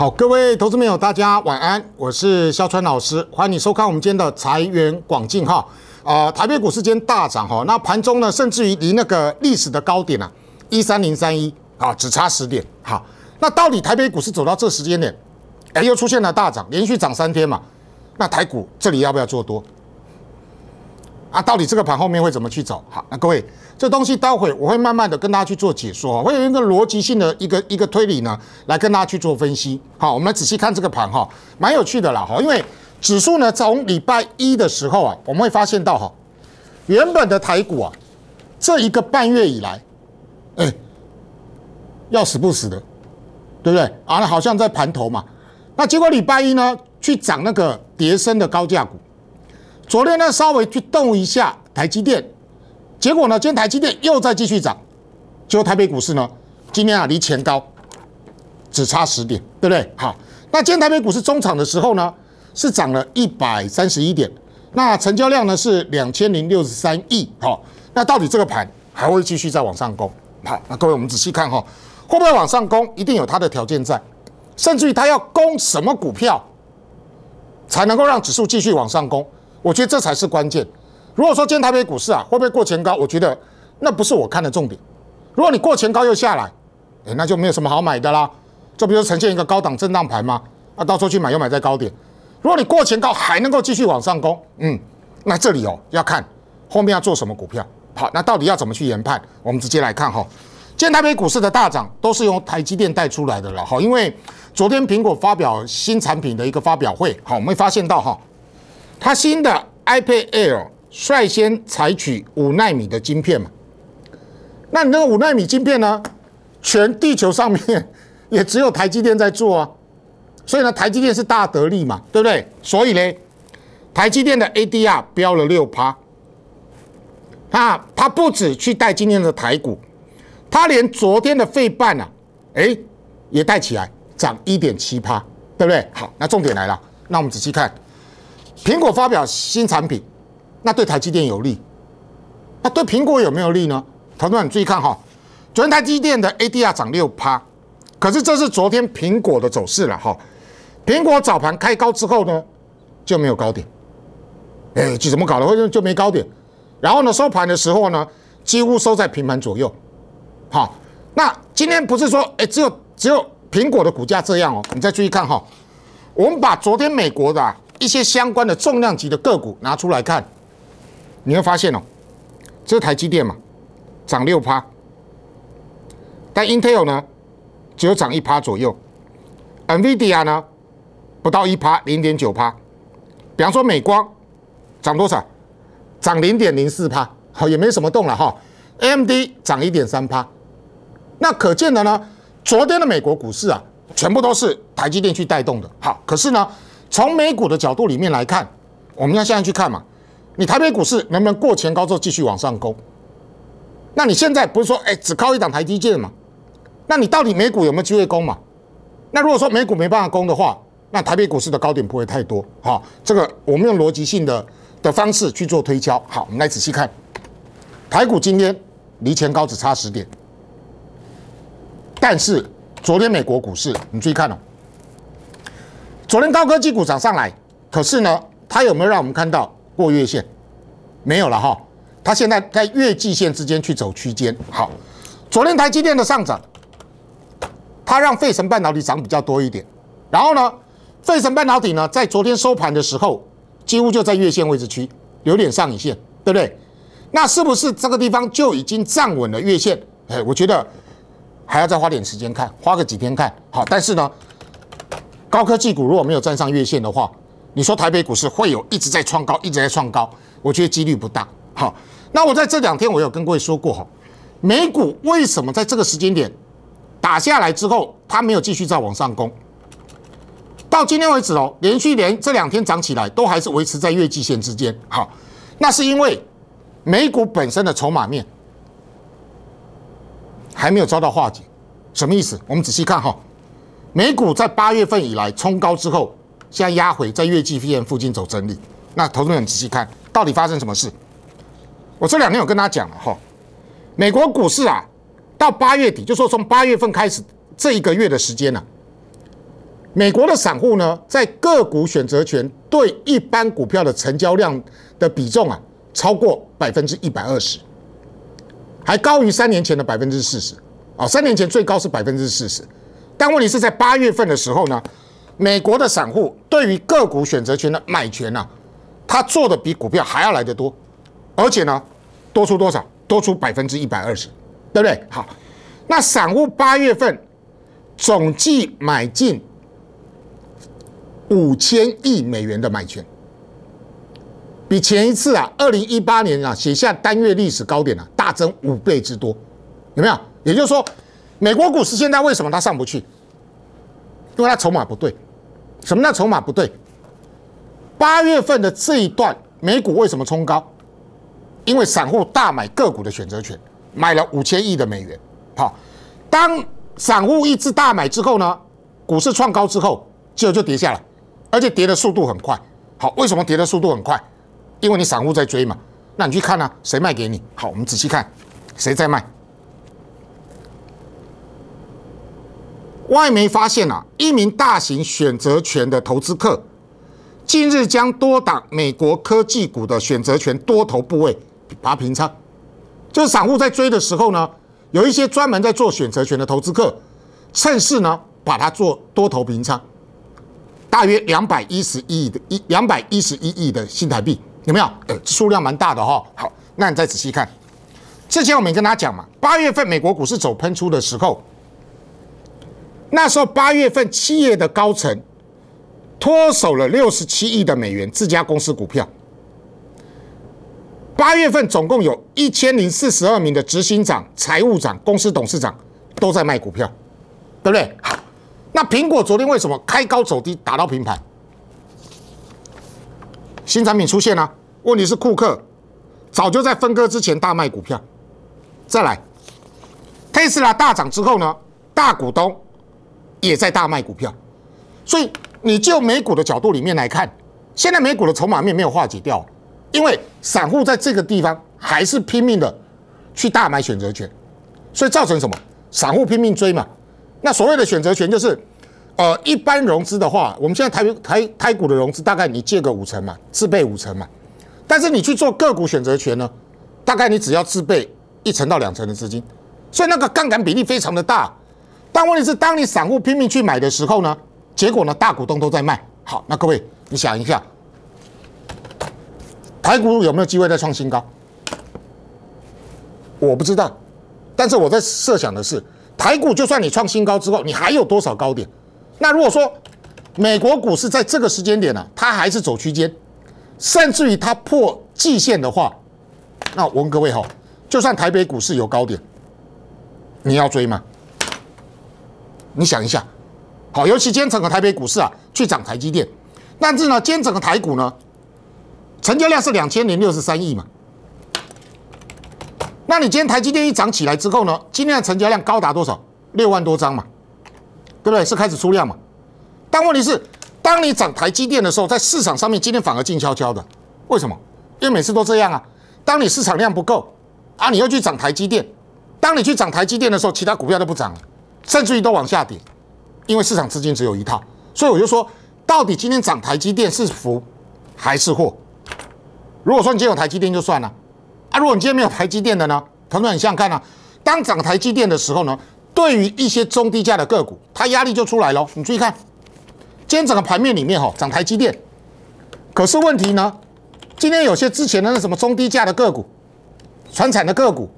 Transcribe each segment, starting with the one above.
好，各位投资朋友，大家晚安，我是肖川老师，欢迎你收看我们今天的财源广进哈。啊，台北股市今天大涨哈，那盘中呢，甚至于离那个历史的高点啊，一三零三一啊，只差十点哈。那到底台北股市走到这时间点，哎，又出现了大涨，连续涨三天嘛，那台股这里要不要做多？啊，到底这个盘后面会怎么去走？好，那各位，这东西待会我会慢慢的跟大家去做解说，会有一个逻辑性的一个一个推理呢，来跟大家去做分析。好，我们来仔细看这个盘哈，蛮有趣的啦。哈，因为指数呢，从礼拜一的时候啊，我们会发现到哈，原本的台股啊，这一个半月以来，哎，要死不死的，对不对？啊，好像在盘头嘛。那结果礼拜一呢，去涨那个叠升的高价股。昨天呢稍微去动一下台积电，结果呢今天台积电又在继续涨，就台北股市呢今天啊离前高只差十点，对不对？好，那今天台北股市中场的时候呢是涨了一百三十一点，那成交量呢是两千零六十三亿。好，那到底这个盘还会继续再往上攻？好，那各位我们仔细看哈，会不会往上攻，一定有它的条件在，甚至于它要攻什么股票才能够让指数继续往上攻。我觉得这才是关键。如果说今天台北股市啊会不会过前高，我觉得那不是我看的重点。如果你过前高又下来，哎，那就没有什么好买的啦。这不就呈现一个高档震荡盘吗？啊，到候去买又买在高点。如果你过前高还能够继续往上攻，嗯，那这里哦要看后面要做什么股票。好，那到底要怎么去研判？我们直接来看哈，今天台北股市的大涨都是用台积电带出来的了。哈，因为昨天苹果发表新产品的一个发表会，好，我们发现到哈。它新的 iPad Air 率先采取五纳米的晶片嘛，那你那个五纳米晶片呢？全地球上面也只有台积电在做啊，所以呢，台积电是大得利嘛，对不对？所以呢，台积电的 ADR 飙了六趴，那它不止去带今天的台股，它连昨天的费半啊，哎，也带起来涨一点七趴，对不对？好，那重点来了，那我们仔细看。苹果发表新产品，那对台积电有利，那对苹果有没有利呢？彤彤，你注意看哈，昨天台积电的 AD r 涨六趴，可是这是昨天苹果的走势了哈。苹果早盘开高之后呢，就没有高点，哎，就怎么搞的？就就没高点。然后呢，收盘的时候呢，几乎收在平盘左右。好，那今天不是说哎，只有只有苹果的股价这样哦？你再注意看哈，我们把昨天美国的。一些相关的重量级的个股拿出来看，你会发现哦，这台积电嘛，涨六趴，但 Intel 呢，只有涨一趴左右，NVIDIA 呢，不到一趴，零点九趴。比方说美光，涨多少？涨零点零四趴，好，也没什么动了哈。AMD 涨一点三趴，那可见的呢，昨天的美国股市啊，全部都是台积电去带动的。好，可是呢？从美股的角度里面来看，我们要现在去看嘛，你台北股市能不能过前高之后继续往上攻？那你现在不是说，哎，只靠一档台积电嘛？那你到底美股有没有机会攻嘛？那如果说美股没办法攻的话，那台北股市的高点不会太多。好，这个我们用逻辑性的的方式去做推敲。好，我们来仔细看，台股今天离前高只差十点，但是昨天美国股市，你注意看哦。昨天高科技股涨上来，可是呢，它有没有让我们看到过月线？没有了哈。它现在在月季线之间去走区间。好，昨天台积电的上涨，它让费城半导体涨比较多一点。然后呢，费城半导体呢，在昨天收盘的时候，几乎就在月线位置区，有点上影线，对不对？那是不是这个地方就已经站稳了月线？哎，我觉得还要再花点时间看，花个几天看好。但是呢？高科技股如果没有站上月线的话，你说台北股市会有一直在创高、一直在创高？我觉得几率不大。好，那我在这两天我有跟各位说过，哈，美股为什么在这个时间点打下来之后，它没有继续再往上攻？到今天为止哦，连续连这两天涨起来都还是维持在月季线之间。好，那是因为美股本身的筹码面还没有遭到化解。什么意思？我们仔细看哈。美股在八月份以来冲高之后，现在压回在月季线附近走整理。那投资人仔细看，到底发生什么事？我这两天有跟大家讲了哈，美国股市啊，到八月底，就说从八月份开始这一个月的时间呢，美国的散户呢，在个股选择权对一般股票的成交量的比重啊，超过百分之一百二十，还高于三年前的百分之四十啊，三年前最高是百分之四十。但问题是在八月份的时候呢，美国的散户对于个股选择权的买权呢，他做的比股票还要来得多，而且呢，多出多少？多出百分之一百二十，对不对？好，那散户八月份总计买进五千亿美元的买权，比前一次啊，二零一八年啊写下单月历史高点啊，大增五倍之多，有没有？也就是说。美国股市现在为什么它上不去？因为它筹码不对。什么叫筹码不对？八月份的这一段美股为什么冲高？因为散户大买个股的选择权，买了五千亿的美元。好，当散户一次大买之后呢，股市创高之后，就就跌下来，而且跌的速度很快。好，为什么跌的速度很快？因为你散户在追嘛。那你去看啊，谁卖给你？好，我们仔细看，谁在卖？外媒发现啊，一名大型选择权的投资客近日将多档美国科技股的选择权多头部位把平仓，就是散户在追的时候呢，有一些专门在做选择权的投资客，趁势呢把它做多头平仓，大约两百一十亿的一两百一十一亿的新台币，有没有？呃，数量蛮大的哈。好，那你再仔细看，之前我没跟大家讲嘛，八月份美国股市走喷出的时候。那时候八月份，企业的高层脱手了六十七亿的美元自家公司股票。八月份总共有一千零四十二名的执行长、财务长、公司董事长都在卖股票，对不对？好，那苹果昨天为什么开高走低，打到平盘？新产品出现呢？问题是库克早就在分割之前大卖股票。再来，特斯拉大涨之后呢？大股东。也在大卖股票，所以你就美股的角度里面来看，现在美股的筹码面没有化解掉，因为散户在这个地方还是拼命的去大买选择权，所以造成什么？散户拼命追嘛，那所谓的选择权就是，呃，一般融资的话，我们现在台台台股的融资大概你借个五成嘛，自备五成嘛，但是你去做个股选择权呢，大概你只要自备一层到两层的资金，所以那个杠杆比例非常的大。但问题是，当你散户拼命去买的时候呢？结果呢？大股东都在卖。好，那各位，你想一下，台股有没有机会再创新高？我不知道。但是我在设想的是，台股就算你创新高之后，你还有多少高点？那如果说美国股市在这个时间点呢，它还是走区间，甚至于它破季线的话，那我问各位哈，就算台北股市有高点，你要追吗？你想一下，好，尤其今天整个台北股市啊去涨台积电，但是呢，今天整个台股呢，成交量是两千零六十三亿嘛。那你今天台积电一涨起来之后呢，今天的成交量高达多少？六万多张嘛，对不对？是开始出量嘛？但问题是，当你涨台积电的时候，在市场上面今天反而静悄悄的，为什么？因为每次都这样啊，当你市场量不够啊，你又去涨台积电，当你去涨台积电的时候，其他股票都不涨了。甚至于都往下跌，因为市场资金只有一套，所以我就说，到底今天涨台积电是福还是祸？如果说你今天有台积电就算了，啊，如果你今天没有台积电的呢，朋友们想想看啊，当涨台积电的时候呢，对于一些中低价的个股，它压力就出来了。你注意看，今天整个盘面里面哈，涨台积电，可是问题呢，今天有些之前的那什么中低价的个股、船产的个股、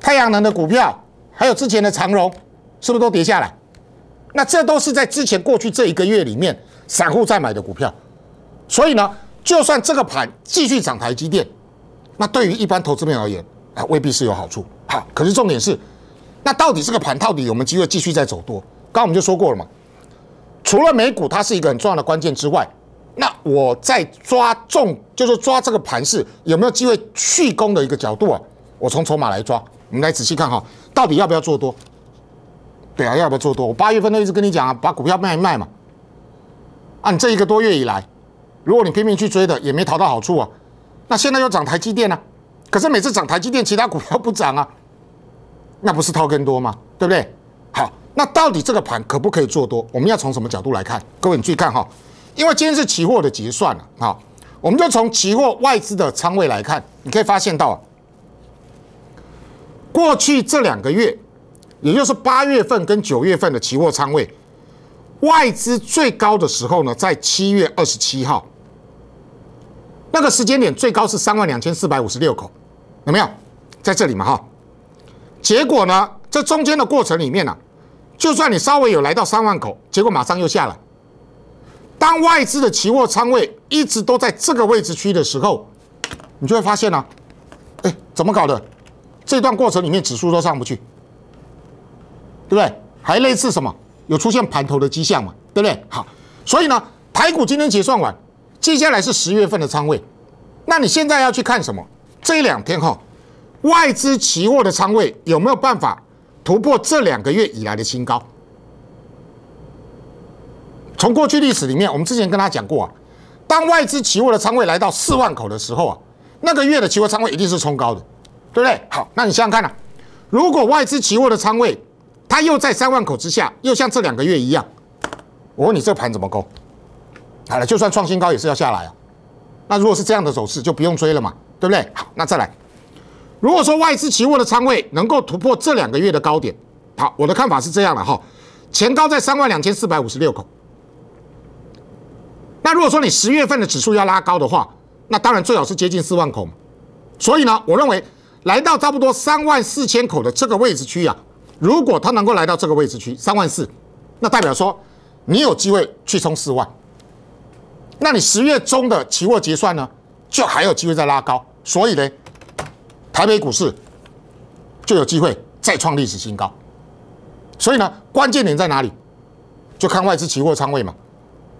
太阳能的股票。还有之前的长荣，是不是都跌下来？那这都是在之前过去这一个月里面散户在买的股票，所以呢，就算这个盘继续涨台积电，那对于一般投资人而言啊，未必是有好处。好，可是重点是，那到底这个盘到底有没有机会继续再走多？刚刚我们就说过了嘛，除了美股它是一个很重要的关键之外，那我在抓重就是抓这个盘势有没有机会去攻的一个角度啊，我从筹码来抓，我们来仔细看哈。到底要不要做多？对啊，要不要做多？我八月份都一直跟你讲啊，把股票卖一卖嘛。按这一个多月以来，如果你拼命去追的，也没淘到好处啊。那现在又涨台积电啊，可是每次涨台积电，其他股票不涨啊，那不是套更多吗？对不对？好，那到底这个盘可不可以做多？我们要从什么角度来看？各位，你注意看哈，因为今天是期货的结算了啊，我们就从期货外资的仓位来看，你可以发现到。过去这两个月，也就是八月份跟九月份的期货仓位，外资最高的时候呢，在七月二十七号，那个时间点最高是三万两千四百五十六口，有没有在这里嘛？哈，结果呢，这中间的过程里面呢，就算你稍微有来到三万口，结果马上又下来。当外资的期货仓位一直都在这个位置区的时候，你就会发现呢，哎，怎么搞的？这段过程里面，指数都上不去，对不对？还类似什么？有出现盘头的迹象嘛？对不对？好，所以呢，台股今天结算完，接下来是十月份的仓位。那你现在要去看什么？这两天哈，外资期货的仓位有没有办法突破这两个月以来的新高？从过去历史里面，我们之前跟他讲过啊，当外资期货的仓位来到四万口的时候啊，那个月的期货仓位一定是冲高的。对不对？好，那你想想看啊，如果外资期货的仓位，它又在三万口之下，又像这两个月一样，我问你这盘怎么攻？好了，就算创新高也是要下来啊。那如果是这样的走势，就不用追了嘛，对不对？好，那再来，如果说外资期货的仓位能够突破这两个月的高点，好，我的看法是这样的哈，前高在三万两千四百五十六口。那如果说你十月份的指数要拉高的话，那当然最好是接近四万口嘛。所以呢，我认为。来到差不多三万四千口的这个位置区啊，如果它能够来到这个位置区三万四，那代表说你有机会去冲四万，那你十月中的期货结算呢，就还有机会再拉高，所以呢，台北股市就有机会再创历史新高。所以呢，关键点在哪里？就看外资期货仓位嘛。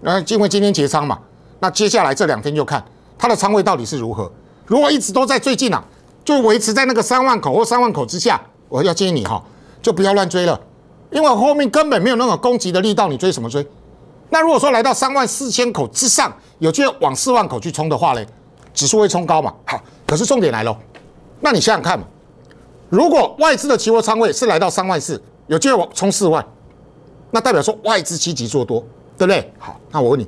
那因为今天结仓嘛，那接下来这两天就看它的仓位到底是如何。如果一直都在最近啊。就维持在那个三万口或三万口之下，我要建议你哈，就不要乱追了，因为后面根本没有那种攻击的力道，你追什么追？那如果说来到三万四千口之上，有机会往四万口去冲的话呢，指数会冲高嘛？好，可是重点来了，那你想想看嘛，如果外资的期货仓位是来到三万四，有机会往冲四万，那代表说外资积极做多，对不对？好，那我问你，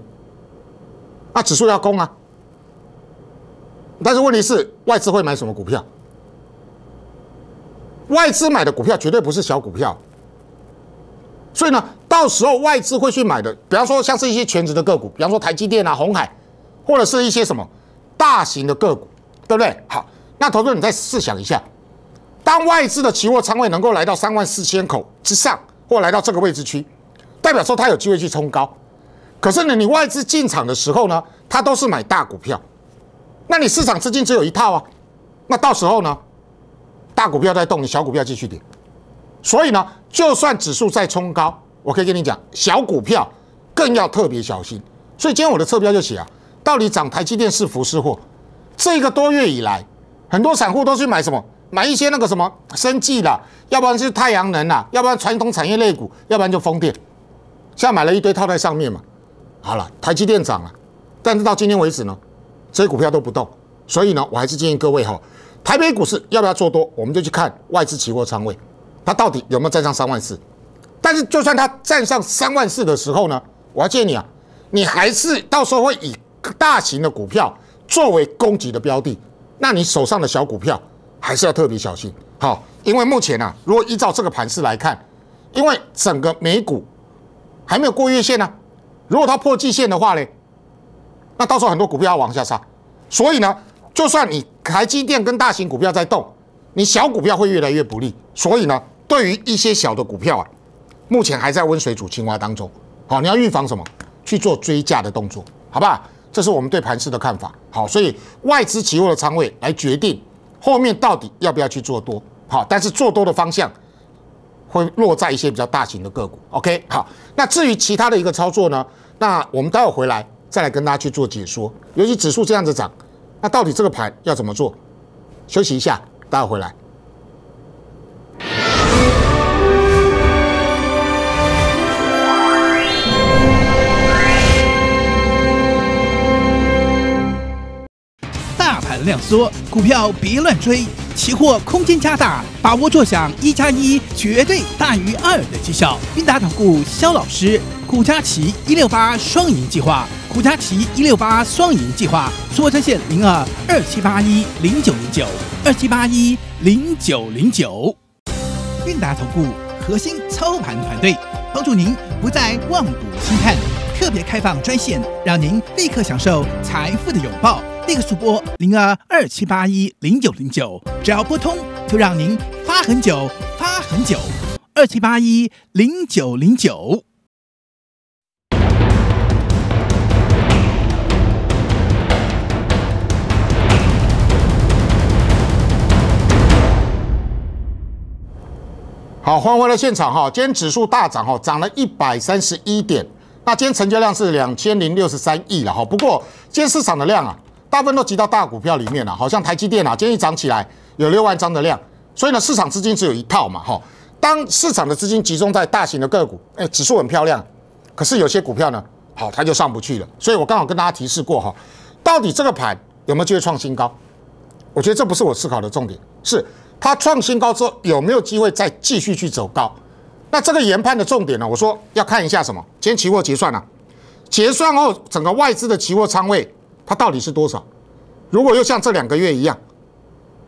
那指数要攻啊？但是问题是，外资会买什么股票？外资买的股票绝对不是小股票，所以呢，到时候外资会去买的，比方说像是一些全职的个股，比方说台积电啊、红海，或者是一些什么大型的个股，对不对？好，那投资你再试想一下，当外资的期货仓位能够来到三万四千口之上，或来到这个位置区，代表说它有机会去冲高。可是呢，你外资进场的时候呢，它都是买大股票。那你市场资金只有一套啊，那到时候呢，大股票在动，你小股票继续跌，所以呢，就算指数再冲高，我可以跟你讲，小股票更要特别小心。所以今天我的侧标就写啊，到底涨台积电是福是祸？这个多月以来，很多散户都去买什么？买一些那个什么生技的，要不然是太阳能啊，要不然传统产业类股，要不然就风电。现在买了一堆套在上面嘛。好了，台积电涨了，但是到今天为止呢？这些股票都不动，所以呢，我还是建议各位哈，台北股市要不要做多，我们就去看外资期货仓位，它到底有没有占上三万四？但是就算它占上三万四的时候呢，我要建议你啊，你还是到时候会以大型的股票作为攻击的标的，那你手上的小股票还是要特别小心。好，因为目前呢，如果依照这个盘势来看，因为整个美股还没有过月线呢，如果它破季线的话呢，那到时候很多股票要往下杀，所以呢，就算你台积电跟大型股票在动，你小股票会越来越不利。所以呢，对于一些小的股票啊，目前还在温水煮青蛙当中。好，你要预防什么？去做追价的动作，好吧？这是我们对盘市的看法。好，所以外资期货的仓位来决定后面到底要不要去做多。好，但是做多的方向会落在一些比较大型的个股。OK，好。那至于其他的一个操作呢？那我们待会回来。再来跟大家去做解说，尤其指数这样子涨，那到底这个盘要怎么做？休息一下，待会回来。大盘量缩，股票别乱追，期货空间加大，把握坐享一加一绝对大于二的绩效，韵达赏顾肖老师、股佳琪一六八双赢计划。古家奇一六八双赢计划，说专线零二二七八一零九零九二七八一零九零九，韵达投顾核心操盘团队帮助您不再望古兴叹，特别开放专线，让您立刻享受财富的拥抱，立刻速拨零二二七八一零九零九，只要拨通就让您发很久发很久二七八一零九零九。好，迎回了现场哈，今天指数大涨哈，涨了一百三十一点，那今天成交量是两千零六十三亿了哈，不过今天市场的量啊，大部分都集到大股票里面了，好像台积电啊，今天一涨起来有六万张的量，所以呢，市场资金只有一套嘛哈，当市场的资金集中在大型的个股，哎，指数很漂亮，可是有些股票呢，好，它就上不去了，所以我刚好跟大家提示过哈，到底这个盘有没有机会创新高？我觉得这不是我思考的重点，是。它创新高之后有没有机会再继续去走高？那这个研判的重点呢？我说要看一下什么？今天期货结算了，结算后整个外资的期货仓位它到底是多少？如果又像这两个月一样，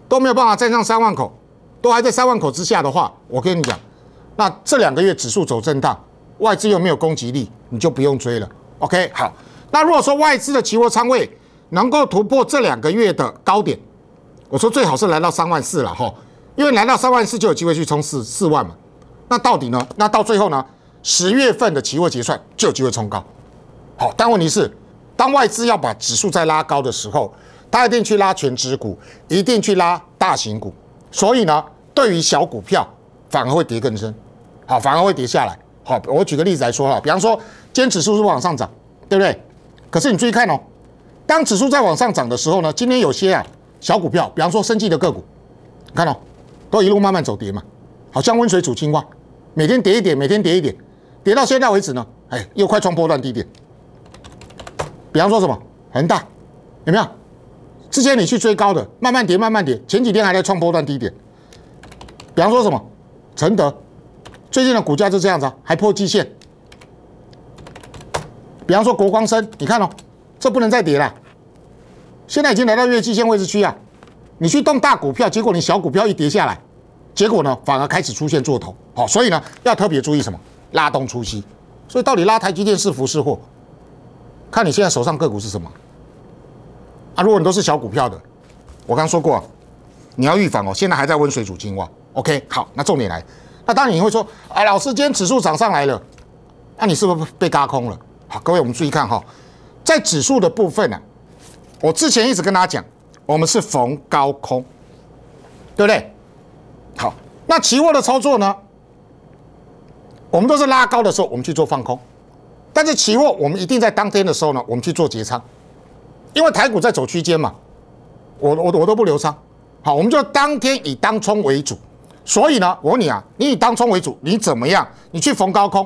都没有办法站上三万口，都还在三万口之下的话，我跟你讲，那这两个月指数走震荡，外资又没有攻击力，你就不用追了。OK，好。那如果说外资的期货仓位能够突破这两个月的高点，我说最好是来到三万四了哈。因为来到三万四就有机会去冲四四万嘛，那到底呢？那到最后呢？十月份的期货结算就有机会冲高。好，但问题是，当外资要把指数再拉高的时候，它一定去拉全指股，一定去拉大型股。所以呢，对于小股票反而会跌更深，好，反而会跌下来。好，我举个例子来说哈，比方说，坚持指数往上涨，对不对？可是你注意看哦，当指数在往上涨的时候呢，今天有些啊小股票，比方说生技的个股，你看到。一路慢慢走跌嘛，好像温水煮青蛙，每天跌一点，每天跌一点，跌到现在为止呢，哎，又快创波段低点。比方说什么恒大，有没有？之前你去追高的，慢慢跌，慢慢跌，前几天还在创波段低点。比方说什么承德，最近的股价就这样子，还破季线。比方说国光生，你看哦，这不能再跌了，现在已经来到月季线位置区啊。你去动大股票，结果你小股票一跌下来。结果呢，反而开始出现做头，好，所以呢，要特别注意什么？拉动出息。所以到底拉台积电是福是祸？看你现在手上个股是什么。啊，如果你都是小股票的，我刚说过，你要预防哦。现在还在温水煮青蛙。OK，好，那重点来。那当然你会说，哎，老师今天指数涨上来了，那你是不是被嘎空了？好，各位我们注意看哈，在指数的部分呢，我之前一直跟大家讲，我们是逢高空，对不对？好，那期货的操作呢？我们都是拉高的时候，我们去做放空。但是期货，我们一定在当天的时候呢，我们去做结仓，因为台股在走区间嘛，我我我都不留仓。好，我们就当天以当冲为主。所以呢，我问你啊，你以当冲为主，你怎么样？你去逢高空，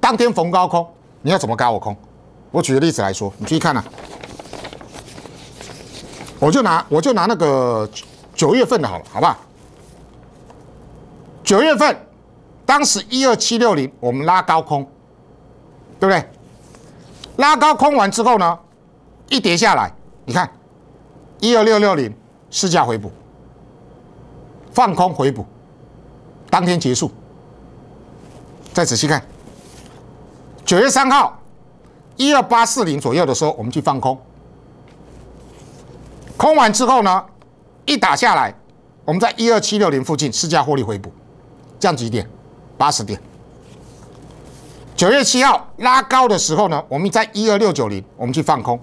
当天逢高空，你要怎么高我空？我举个例子来说，你注意看啊，我就拿我就拿那个九月份的好了，好吧？九月份，当时一二七六零，我们拉高空，对不对？拉高空完之后呢，一跌下来，你看，一二六六零市价回补，放空回补，当天结束。再仔细看，九月三号一二八四零左右的时候，我们去放空，空完之后呢，一打下来，我们在一二七六零附近市价获利回补。降几点？八十点。九月七号拉高的时候呢，我们在一二六九零，我们去放空，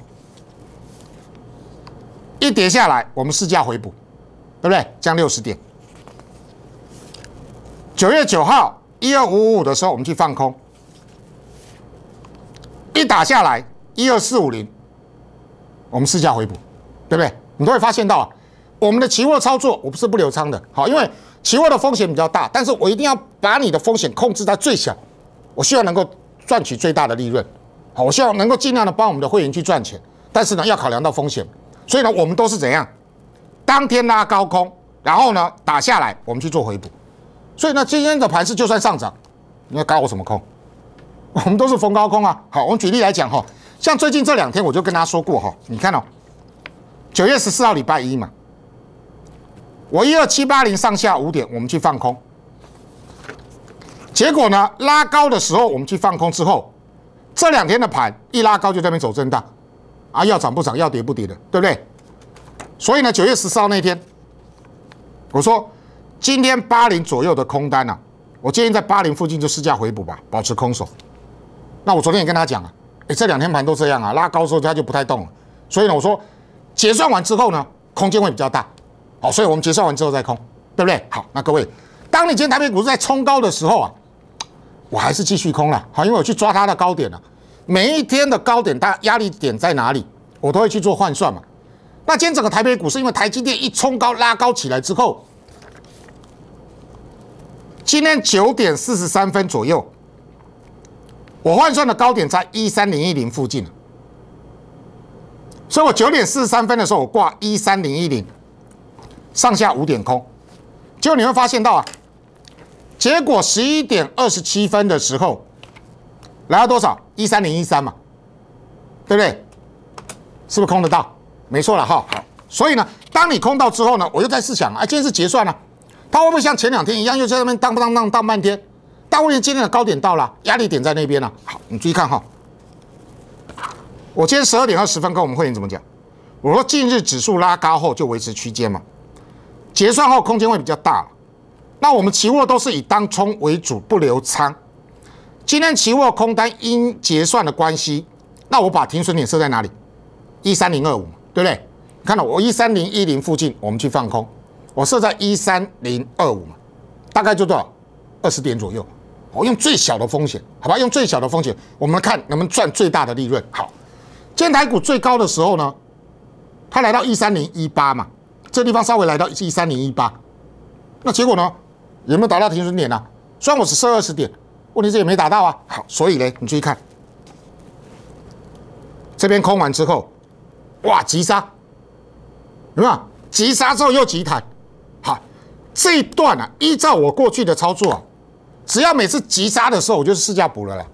一跌下来，我们试价回补，对不对？降六十点。九月九号一二五五五的时候，我们去放空，一打下来一二四五零，我们试价回补，对不对？你都会发现到啊，我们的期货操作我不是不留仓的，好，因为。期货的风险比较大，但是我一定要把你的风险控制在最小，我希望能够赚取最大的利润，好，我希望能够尽量的帮我们的会员去赚钱，但是呢，要考量到风险，所以呢，我们都是怎样，当天拉高空，然后呢打下来，我们去做回补，所以呢，今天的盘势就算上涨，你要高我什么空？我们都是逢高空啊，好，我们举例来讲哈，像最近这两天我就跟大家说过哈，你看哦，九月十四号礼拜一嘛。我一二七八零上下五点，我们去放空。结果呢，拉高的时候我们去放空之后，这两天的盘一拉高就在那边走震荡，啊，要涨不涨，要跌不跌的，对不对？所以呢，九月十四号那天，我说今天八零左右的空单啊，我建议在八零附近就试价回补吧，保持空手。那我昨天也跟他讲啊，哎，这两天盘都这样啊，拉高之后它就不太动了。所以呢，我说结算完之后呢，空间会比较大。好，所以我们结算完之后再空，对不对？好，那各位，当你今天台北股市在冲高的时候啊，我还是继续空了，好，因为我去抓它的高点了。每一天的高点大压力点在哪里，我都会去做换算嘛。那今天整个台北股市，因为台积电一冲高拉高起来之后，今天九点四十三分左右，我换算的高点在一三零一零附近所以我九点四十三分的时候我挂一三零一零。上下五点空，结果你会发现到啊，结果十一点二十七分的时候，来到多少？一三零一三嘛，对不对？是不是空得到？没错了哈。好，所以呢，当你空到之后呢，我又在试想啊，今天是结算了，它会不会像前两天一样又在那边荡不荡荡荡半天？但问题今天的高点到了，压力点在那边了。好，你注意看哈，我今天十二点二十分跟我们会员怎么讲？我说近日指数拉高后就维持区间嘛。结算后空间会比较大，那我们期货都是以当冲为主，不留仓。今天期货空单因结算的关系，那我把停损点设在哪里？一三零二五，对不对？看到我一三零一零附近，我们去放空。我设在一三零二五嘛，大概就多少？二十点左右。我用最小的风险，好吧？用最小的风险，我们看能不能赚最大的利润。好，建台股最高的时候呢，它来到一三零一八嘛。这地方稍微来到一三零一八，那结果呢有没有达到停损点呢？虽然我只设二十点，问题是也没达到啊。好，所以呢，你注意看这边空完之后，哇，急杀，有没有？急杀之后又急弹。好，这一段啊，依照我过去的操作，只要每次急杀的时候，我就是试价补了啦。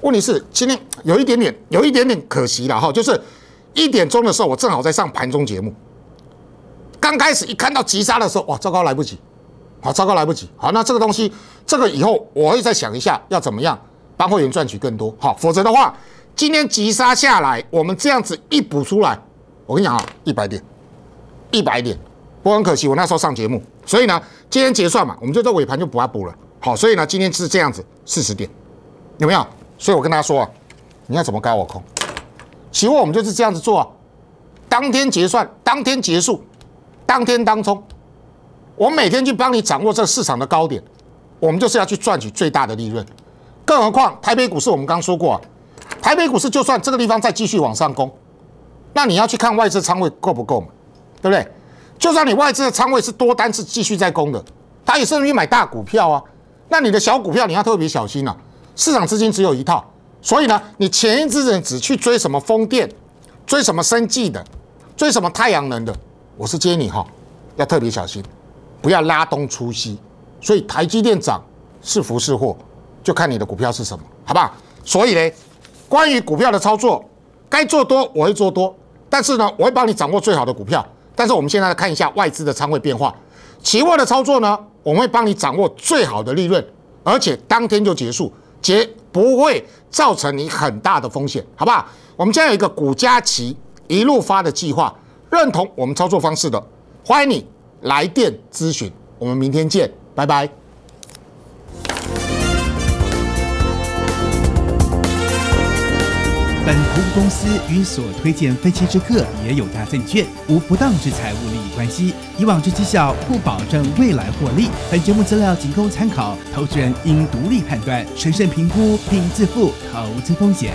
问题是今天有一点点，有一点点可惜了哈，就是一点钟的时候，我正好在上盘中节目。刚开始一看到急杀的时候，哇，糟糕来不及，好糟糕来不及，好那这个东西，这个以后我会再想一下要怎么样帮会员赚取更多，好，否则的话，今天急杀下来，我们这样子一补出来，我跟你讲啊，一百点，一百点，不过很可惜我那时候上节目，所以呢，今天结算嘛，我们就这尾盘就补啊补了，好，所以呢，今天是这样子四十点，有没有？所以我跟大家说啊，你要怎么搞我空？请问我们就是这样子做啊？当天结算，当天结束。当天当中，我每天去帮你掌握这个市场的高点，我们就是要去赚取最大的利润。更何况台北股市，我们刚说过，台北股市就算这个地方再继续往上攻，那你要去看外资仓位够不够嘛？对不对？就算你外资的仓位是多单是继续在攻的，它也是容易买大股票啊，那你的小股票你要特别小心啊。市场资金只有一套，所以呢，你前一阵子只去追什么风电、追什么生计的、追什么太阳能的。我是接你哈，要特别小心，不要拉东出西。所以台积电涨是福是祸，就看你的股票是什么，好不好？所以呢，关于股票的操作，该做多我会做多，但是呢，我会帮你掌握最好的股票。但是我们现在来看一下外资的仓位变化，期货的操作呢，我们会帮你掌握最好的利润，而且当天就结束，绝不会造成你很大的风险，好不好？我们现在有一个股加期一路发的计划。认同我们操作方式的，欢迎你来电咨询。我们明天见，拜拜。本服务公司与所推荐分期之客也有大证券无不当之财务利益关系，以往之绩效不保证未来获利。本节目资料仅供参考，投资人应独立判断、审慎评估并自负投资风险。